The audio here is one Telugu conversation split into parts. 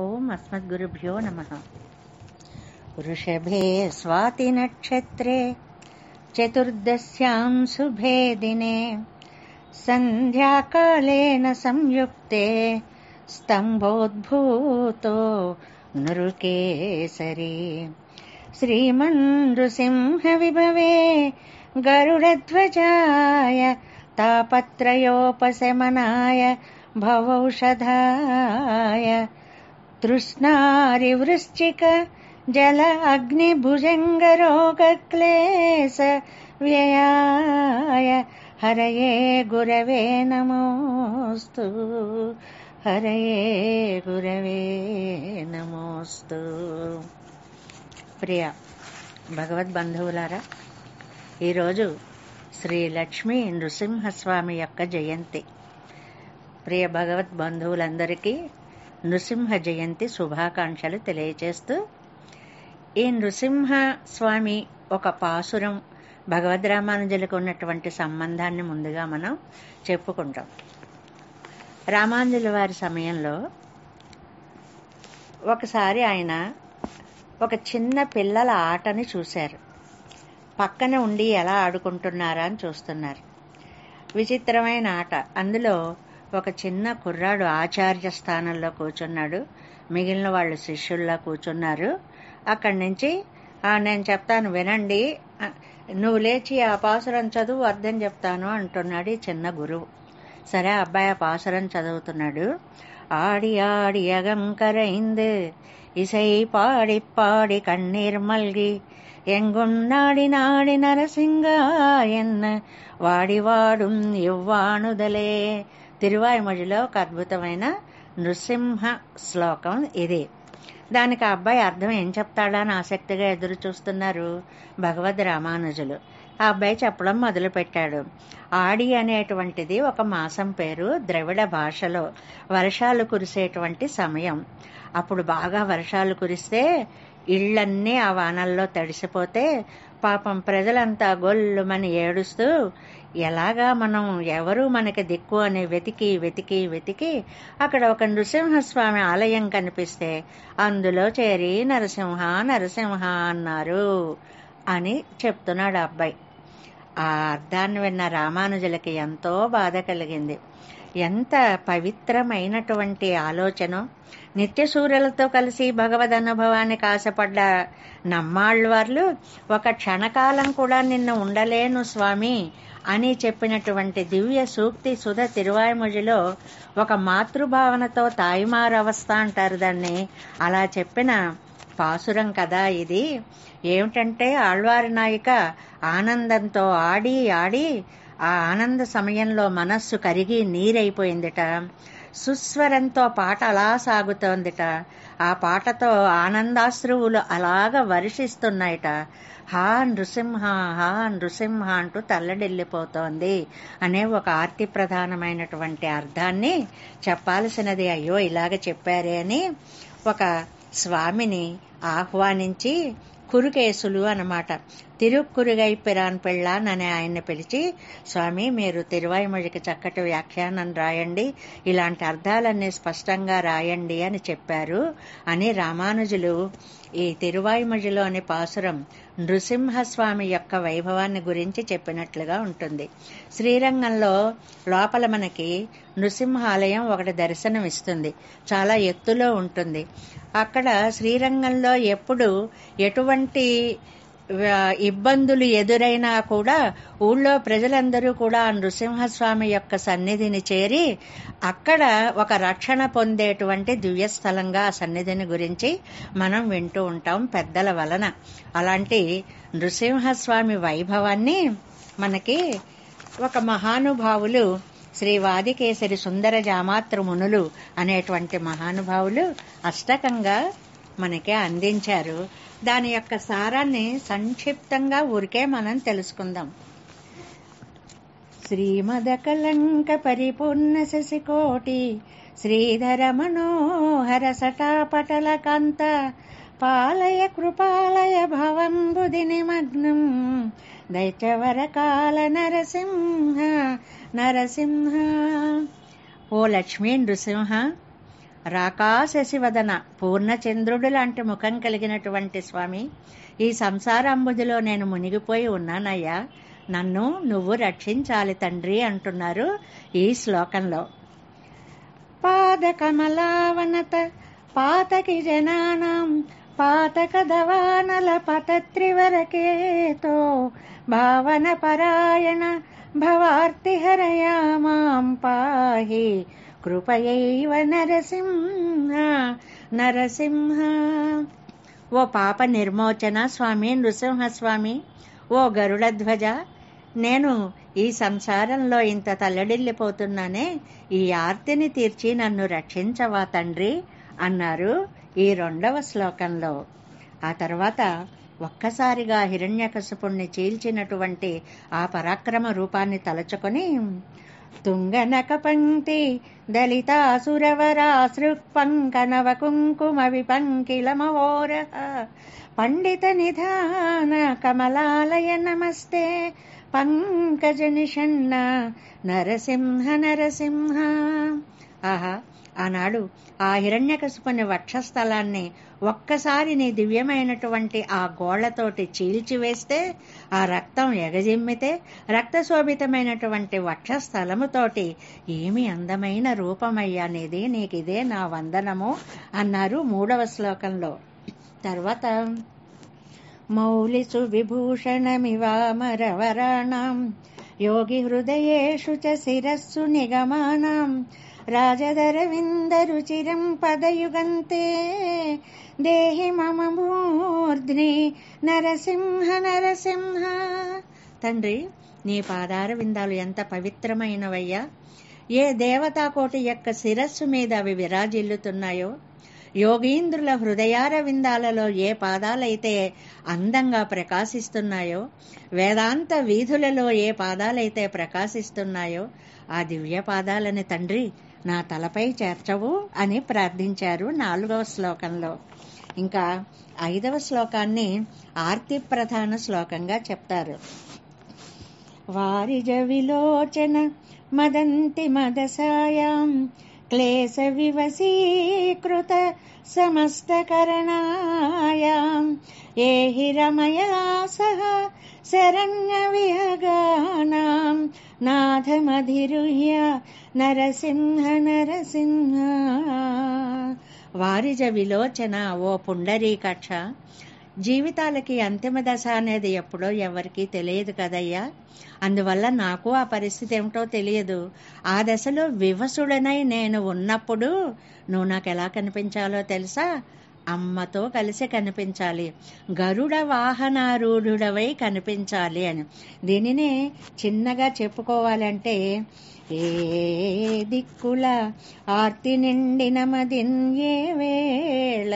ओम् अस्मद्गुरुभ्यो नमः वृषभे स्वातिनक्षत्रे चतुर्दस्यां शुभे दिने सन्ध्याकालेन संयुक्ते स्तम्भोद्भूतो नरुकेसरे श्रीमण्डुसिंहविभवे गरुडध्वजाय तापत्रयोपशमनाय भवौषधाय तृष्णारिवृश्चिक जल अग्निभुजङ्गरोगक्लेश వ్యయాయ హరయే గురవే नमोऽस्तु హరయే గురవే నమోస్తు ప్రియ భగవద్బంధువులారా ఈరోజు శ్రీ లక్ష్మీ నృసింహస్వామి యొక్క జయంతి ప్రియ భగవద్బంధువులందరికీ నృసింహ జయంతి శుభాకాంక్షలు తెలియచేస్తూ ఈ నృసింహ స్వామి ఒక పాసురం భగవద్ రామానుజులకు ఉన్నటువంటి సంబంధాన్ని ముందుగా మనం చెప్పుకుంటాం రామానుజుల వారి సమయంలో ఒకసారి ఆయన ఒక చిన్న పిల్లల ఆటని చూశారు పక్కన ఉండి ఎలా ఆడుకుంటున్నారా అని చూస్తున్నారు విచిత్రమైన ఆట అందులో ఒక చిన్న కుర్రాడు ఆచార్య స్థానంలో కూర్చున్నాడు మిగిలిన వాళ్ళు శిష్యుల్లో కూర్చున్నారు అక్కడి నుంచి నేను చెప్తాను వినండి నువ్వు లేచి ఆ పాసురం చదువు అర్థం చెప్తాను అంటున్నాడు ఈ చిన్న గురువు సరే అబ్బాయి ఆ పాసురం చదువుతున్నాడు ఆడి ఆడి అగంకరైంది ఇసై పాడి పాడి கண்ணீர் మల్గి ఎంగున్నాడి నాడి నరసింగ ఎన్న వాడివాడు ఇవ్వానుదలే తిరువాయుమడిలో ఒక అద్భుతమైన నృసింహ శ్లోకం ఇది దానికి ఆ అబ్బాయి అర్థం ఏం చెప్తాడా అని ఆసక్తిగా ఎదురు చూస్తున్నారు భగవద్ రామానుజులు ఆ అబ్బాయి చెప్పడం మొదలుపెట్టాడు ఆడి అనేటువంటిది ఒక మాసం పేరు ద్రవిడ భాషలో వర్షాలు కురిసేటువంటి సమయం అప్పుడు బాగా వర్షాలు కురిస్తే ఇళ్ళన్నీ ఆ వానల్లో తడిసిపోతే పాపం ప్రజలంతా గొల్లుమని ఏడుస్తూ ఎలాగా మనం ఎవరు మనకి దిక్కు అని వెతికి వెతికి వెతికి అక్కడ ఒక నృసింహస్వామి ఆలయం కనిపిస్తే అందులో చేరి నరసింహ నరసింహ అన్నారు అని చెప్తున్నాడు అబ్బాయి ఆ అర్థాన్ని విన్న రామానుజులకి ఎంతో బాధ కలిగింది ఎంత పవిత్రమైనటువంటి ఆలోచన నిత్యసూర్యులతో కలిసి భగవద్ అనుభవానికి ఆశపడ్డ నమ్మాళ్ళవార్లు ఒక క్షణకాలం కూడా నిన్ను ఉండలేను స్వామి అని చెప్పినటువంటి దివ్య సూక్తి సుధ తిరువాయిముజిలో ఒక మాతృభావనతో తాయిమారు అవస్థ అంటారు దాన్ని అలా చెప్పిన పాసురం కదా ఇది ఏమిటంటే ఆళ్వారి నాయిక ఆనందంతో ఆడి ఆడి ఆ ఆనంద సమయంలో మనస్సు కరిగి నీరైపోయిందిట సుస్వరంతో పాట అలా సాగుతోందిట ఆ పాటతో ఆనందాశ్రువులు అలాగ వర్షిస్తున్నాయట హా నృసింహ హా నృసింహ అంటూ తల్లడిల్లిపోతోంది అనే ఒక ఆర్తి ప్రధానమైనటువంటి అర్థాన్ని చెప్పాల్సినది అయ్యో ఇలాగ చెప్పారే అని ఒక స్వామిని ఆహ్వానించి కురుకేసులు అన్నమాట తిరుక్కురుగై పిరాన్ పెళ్ళాన్ అని ఆయన్ని పిలిచి స్వామి మీరు తిరువాయిమడికి చక్కటి వ్యాఖ్యానం రాయండి ఇలాంటి అర్థాలన్నీ స్పష్టంగా రాయండి అని చెప్పారు అని రామానుజులు ఈ తిరువాయిమడిలోని పాసురం నృసింహస్వామి యొక్క వైభవాన్ని గురించి చెప్పినట్లుగా ఉంటుంది శ్రీరంగంలో లోపల మనకి నృసింహ ఆలయం ఒకటి దర్శనమిస్తుంది చాలా ఎత్తులో ఉంటుంది అక్కడ శ్రీరంగంలో ఎప్పుడు ఎటువంటి ఇబ్బందులు ఎదురైనా కూడా ఊళ్ళో ప్రజలందరూ కూడా నృసింహస్వామి యొక్క సన్నిధిని చేరి అక్కడ ఒక రక్షణ పొందేటువంటి దివ్యస్థలంగా ఆ సన్నిధిని గురించి మనం వింటూ ఉంటాం పెద్దల వలన అలాంటి నృసింహస్వామి వైభవాన్ని మనకి ఒక మహానుభావులు శ్రీ వాదికేసరి సుందర జామాతృ మునులు అనేటువంటి మహానుభావులు అష్టకంగా మనకి అందించారు దాని యొక్క సారాన్ని సంక్షిప్తంగా ఊరికే మనం తెలుసుకుందాం శ్రీమద కలంక పరిపూర్ణ శశికోటి శ్రీధర మనోహర సటాపటల కంత పాలయ కృపాలయ భవంబుధి నిమగ్నం దైత్యవర కాల నరసింహ నరసింహ ఓ లక్ష్మీ నృసింహ రాకాశశివదన పూర్ణచంద్రుడు లాంటి ముఖం కలిగినటువంటి స్వామి ఈ సంసారాంబుదిలో నేను మునిగిపోయి ఉన్నానయ్యా నన్ను నువ్వు రక్షించాలి తండ్రి అంటున్నారు ఈ శ్లోకంలో పాదకమలావనత పాతకి జనానాం పాతక దవానల పతత్రివరకేతో భావన పరాయణ భవార్తిహరయా మాం పాహి కృపయైవ నరసింహ నరసింహ ఓ పాప నిర్మోచన స్వామి నృసింహస్వామి ఓ గరుడధ్వజ నేను ఈ సంసారంలో ఇంత తల్లడిల్లిపోతున్నానే ఈ ఆర్తిని తీర్చి నన్ను రక్షించవా తండ్రి అన్నారు ఈ రెండవ శ్లోకంలో ఆ తర్వాత ఒక్కసారిగా హిరణ్యకశపుణ్ణి చీల్చినటువంటి ఆ పరాక్రమ రూపాన్ని తలచుకొని తుంగనక పంక్తి తుంగనకపంక్తి దళితాసురవరాసృక్పంకనవకుంకుమ విపంకిలమవోర पण्डितनिधान कमलालय नमस्ते పంకజనిషన్న నరసింహ నరసింహ ఆహా ఆనాడు ఆ హిరణ్యకశిపుని వక్షస్థలాన్ని ఒక్కసారి నీ దివ్యమైనటువంటి ఆ గోళ్లతోటి చీల్చివేస్తే ఆ రక్తం ఎగజిమ్మితే రక్తశోభితమైనటువంటి వక్షస్థలముతోటి ఏమి అందమైన రూపమయ్యానేది నీకిదే నా వందనము అన్నారు మూడవ శ్లోకంలో తర్వాత మౌలిసు విభూషణమివామరవరాణం యోగి హృదయేషు చ శిరస్సు నిగమానం राजदरविन्दरुचिरं పదయుగంతే దేహి మమ మూర్ధ్ని నరసింహ నరసింహ తండ్రి నీ పాదార విందాలు ఎంత పవిత్రమైనవయ్యా ఏ దేవతాకోటి యొక్క శిరస్సు మీద అవి విరాజిల్లుతున్నాయో యోగీంద్రుల హృదయార విందాలలో ఏ పాదాలైతే అందంగా ప్రకాశిస్తున్నాయో వేదాంత వీధులలో ఏ పాదాలైతే ప్రకాశిస్తున్నాయో ఆ దివ్య పాదాలని తండ్రి నా తలపై చేర్చవు అని ప్రార్థించారు నాలుగవ శ్లోకంలో ఇంకా ఐదవ శ్లోకాన్ని ఆర్తి ప్రధాన శ్లోకంగా చెప్తారు వారిజ విలోచన మదంతి మదసాయం क्लेशविवसीकृत समस्तकरणायाम् ये हि रमया सह शरङ्गविहगानाम् नाथमधिरुह्या नरसिंह नरसिंहा वारिजविलोचना वो पुण्डरीकक्ष జీవితాలకి అంతిమ దశ అనేది ఎప్పుడో ఎవరికీ తెలియదు కదయ్యా అందువల్ల నాకు ఆ పరిస్థితి ఏమిటో తెలియదు ఆ దశలో వివసుడనై నేను ఉన్నప్పుడు నువ్వు నాకు ఎలా కనిపించాలో తెలుసా అమ్మతో కలిసి కనిపించాలి గరుడ వాహనారూఢుడవై కనిపించాలి అని దీనిని చిన్నగా చెప్పుకోవాలంటే ఏ దిక్కుల ఆర్తి నిండిన మదిన్ ఏ వేళ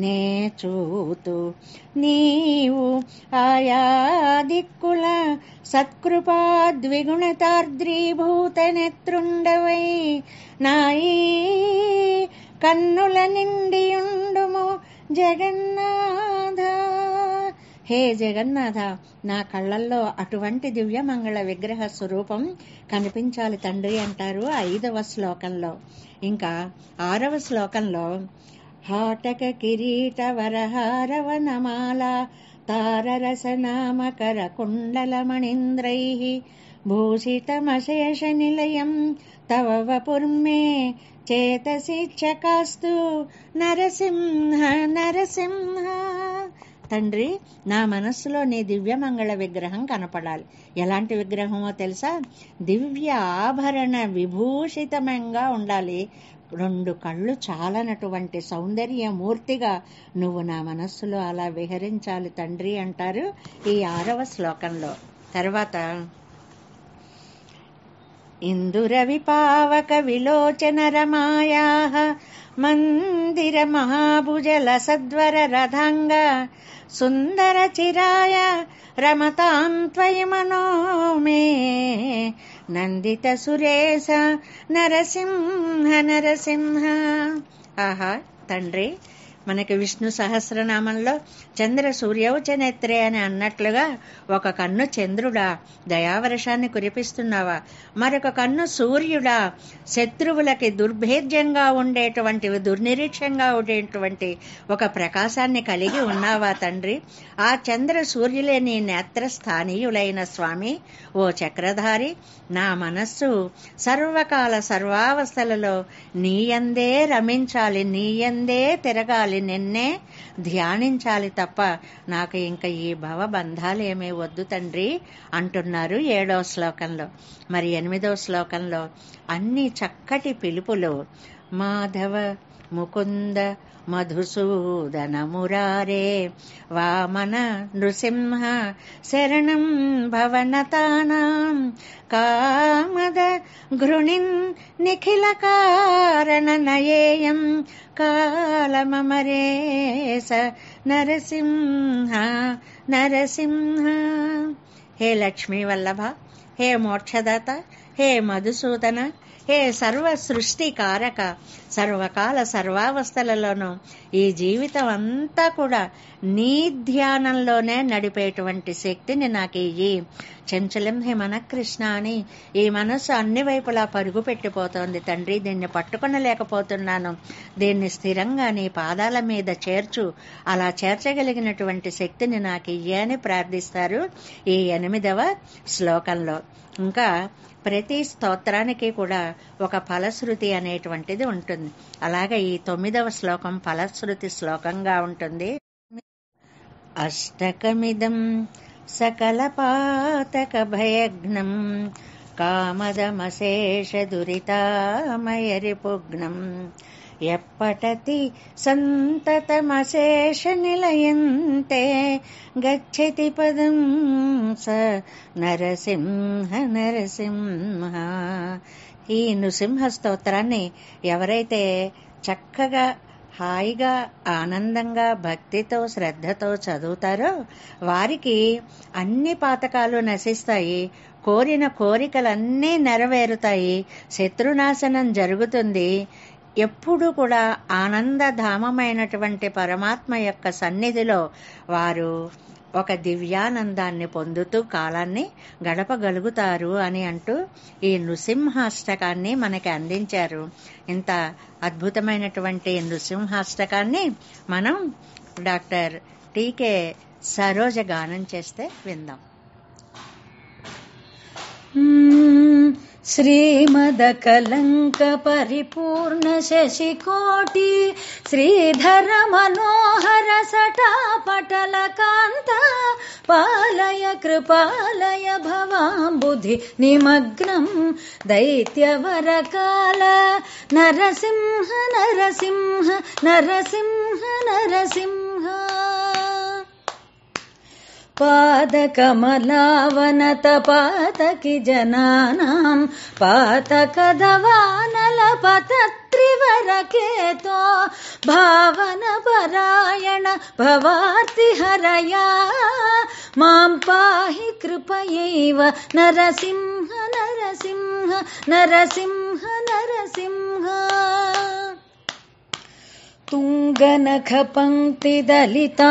నే చూతూ నీవు ఆయా దిక్కుల సత్కృపా ద్విగుణతార్ద్రీభూత నేత్రుండవై నాయీ కన్నుల నిండియుండుము జగన్నాథ హే జగన్నాథ నా కళ్ళల్లో అటువంటి దివ్యమంగళ విగ్రహ స్వరూపం కనిపించాలి తండ్రి అంటారు ఐదవ శ్లోకంలో ఇంకా ఆరవ శ్లోకంలో హాటక కిరీట వరహారవ నమాల తారరసనామకర మణీంద్రై భూషితమశేష నిలయం తవ వపుర్మే శిక్షకాస్తు నరసింహ నరసింహ తండ్రి నా మనస్సులో నీ మంగళ విగ్రహం కనపడాలి ఎలాంటి విగ్రహమో తెలుసా దివ్య ఆభరణ విభూషితమంగా ఉండాలి రెండు కళ్ళు చాలనటువంటి సౌందర్యమూర్తిగా నువ్వు నా మనస్సులో అలా విహరించాలి తండ్రి అంటారు ఈ ఆరవ శ్లోకంలో తర్వాత इन्दुरविपावक विलोचन रमायाः मन्दिर महाभुज लसद्वर रथाङ्गर चिराय रमताम् त्वयि मनोमे नन्दित सुरेश नरसिंह नरसिंह మనకి విష్ణు సహస్రనామంలో చంద్ర సూర్యవచనేత్రే అని అన్నట్లుగా ఒక కన్ను చంద్రుడా దయావర్షాన్ని కురిపిస్తున్నావా మరొక కన్ను సూర్యుడా శత్రువులకి దుర్భేద్యంగా ఉండేటువంటి దుర్నిరీక్షంగా ఉండేటువంటి ఒక ప్రకాశాన్ని కలిగి ఉన్నావా తండ్రి ఆ చంద్ర సూర్యులే నీ నేత్ర స్థానీయులైన స్వామి ఓ చక్రధారి నా మనస్సు సర్వకాల సర్వావస్థలలో నీయందే రమించాలి నీయందే తిరగాలి చేయాలి నిన్నే ధ్యానించాలి తప్ప నాకు ఇంకా ఈ భవబంధాలేమీ వద్దు తండ్రి అంటున్నారు ఏడవ శ్లోకంలో మరి ఎనిమిదవ శ్లోకంలో అన్ని చక్కటి పిలుపులు మాధవ मुकुन्द मधुसूदन मुरारे वामन नृसिंह शरणम् भवनतानाम् कामद घृणीम् निखिलकारनयेयम् कालममरे स नरसिंह नरसिंह हे लक्ष्मी वल्लभा हे मोक्षदाता हे मधुसूदन హే సర్వ సృష్టి కారక సర్వకాల సర్వావస్థలలోనూ ఈ జీవితం అంతా కూడా నీ ధ్యానంలోనే నడిపేటువంటి శక్తిని నాకు ఇయ్యి చెంచలం హే మన కృష్ణ అని ఈ మనసు అన్ని వైపులా పరుగు పెట్టిపోతోంది తండ్రి దీన్ని పట్టుకునలేకపోతున్నాను దీన్ని స్థిరంగా నీ పాదాల మీద చేర్చు అలా చేర్చగలిగినటువంటి శక్తిని నాకు అని ప్రార్థిస్తారు ఈ ఎనిమిదవ శ్లోకంలో ఇంకా ప్రతి స్తోత్రానికి కూడా ఒక ఫలశ్రుతి అనేటువంటిది ఉంటుంది అలాగే ఈ తొమ్మిదవ శ్లోకం ఫలశ్రుతి శ్లోకంగా ఉంటుంది అష్టకమిదం భయగ్నం కామదమశేష कामदमशेषदुरितामयरिपुघ्नम् ఎప్పటతి నిలయంతే గచ్చతి పదం స నరసింహ నరసింహ ఈ స్తోత్రాన్ని ఎవరైతే చక్కగా హాయిగా ఆనందంగా భక్తితో శ్రద్ధతో చదువుతారో వారికి అన్ని పాతకాలు నశిస్తాయి కోరిన కోరికలన్నీ నెరవేరుతాయి శత్రునాశనం జరుగుతుంది ఎప్పుడూ కూడా ఆనందధామమైనటువంటి పరమాత్మ యొక్క సన్నిధిలో వారు ఒక దివ్యానందాన్ని పొందుతూ కాలాన్ని గడపగలుగుతారు అని అంటూ ఈ నృసింహాష్టకాన్ని మనకి అందించారు ఇంత అద్భుతమైనటువంటి నృసింహాష్టకాన్ని మనం డాక్టర్ టీకే సరోజ గానం చేస్తే విందాం श्रीमद कलङ्क परिपूर्ण शशिकोटि श्रीधर मनोहर सटा पटल पालय कृपालय निमग्नम् नरसिंह नरसिंह नरसिंह नरसिंह पादकमलावनतपातकिजनानां पातकधवानलपतत्रिवरकेतो भावनपरायण भवार्ति हरया मां पाहि कृपयैव नरसिंह नरसिंह नरसिंह नरसिंह ङ्गनख पङ्क्तिदलिता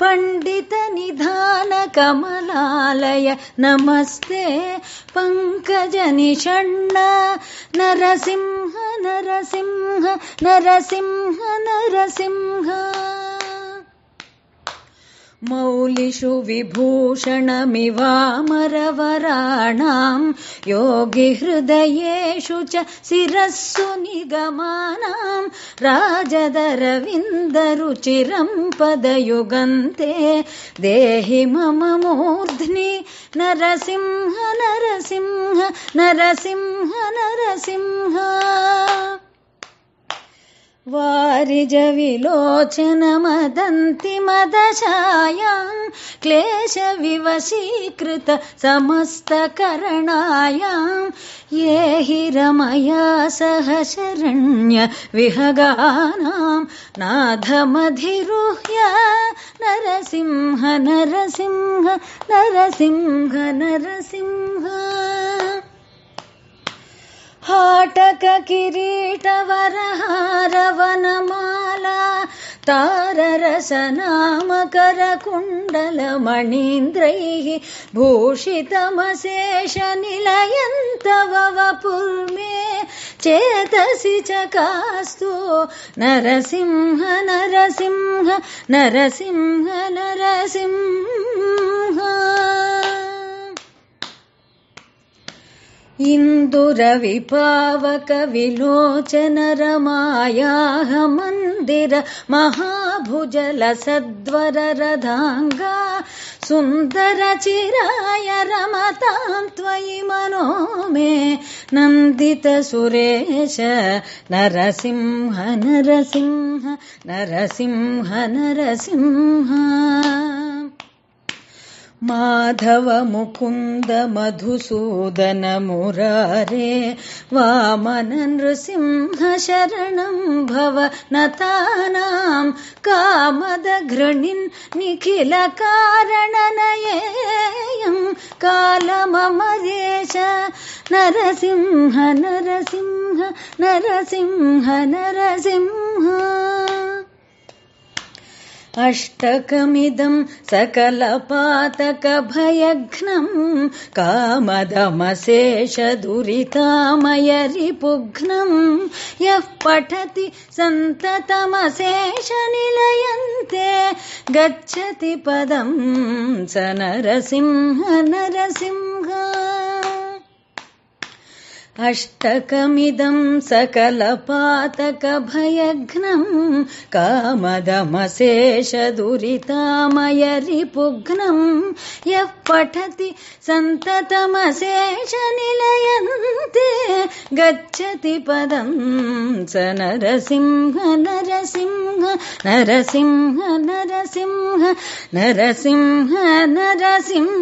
पण्डितनिधानकमलालय नमस्ते पङ्कजनिषण्ण नरसिंह नरसिंह नरसिंह नरसिंह मौलिषु विभूषणमिवामरवराणां योगिहृदयेषु च शिरस्सु निगमानाम् राजदरविन्दरुचिरम् पदयुगन्ते देहि मम मूर्ध्नि नरसिंह नरसिंह नरसिंह नरसिंह क्लेशविवशीकृत समस्तकरणायां ये हि रमया सह शरण्य विहगानां नाथमधिरुह्य नरसिंह नरसिंह नरसिंह हाटक किरीटवरहारवनमाला ताररसनामकरकुण्डलमणीन्द्रैः भूषितमशेष निलयन्तवपुर्मे चेतसि चकास्तु नरसिंह नरसिंह नरसिंह इन्दुरविपावकविलोचनरमायाः मन्दिरमहाभुजलसद्वरधाङ्गा सुन्दरचिराय रमतां त्वयि मनो मे सुरेश नरसिंह नरसिंह नरसिंह नरसिंह माधवमुकुन्द मधुसूदनमुरारे वामनृसिंहशरणं भवनतानां कामदघृणिन्निखिलकारणनयेयं कालममजेष नरसिंह नरसिंह नरसिंह नरसिंह अष्टकमिदं सकलपातकभयघ्नं कामदमशेषदुरितामयरिपुघ्नं यः पठति सन्ततमशेषनिलयन्ते गच्छति पदं स नरसिंह नरसिंहा अष्टकमिदं सकलपातकभयघ्नम् कामदमशेष दुरितामयरिपुघ्नम् यः पठति सन्ततमशेष गच्छति पदं स नरसिंह नरसिंह नरसिंह नरसिंह नरसिंह नरसिंह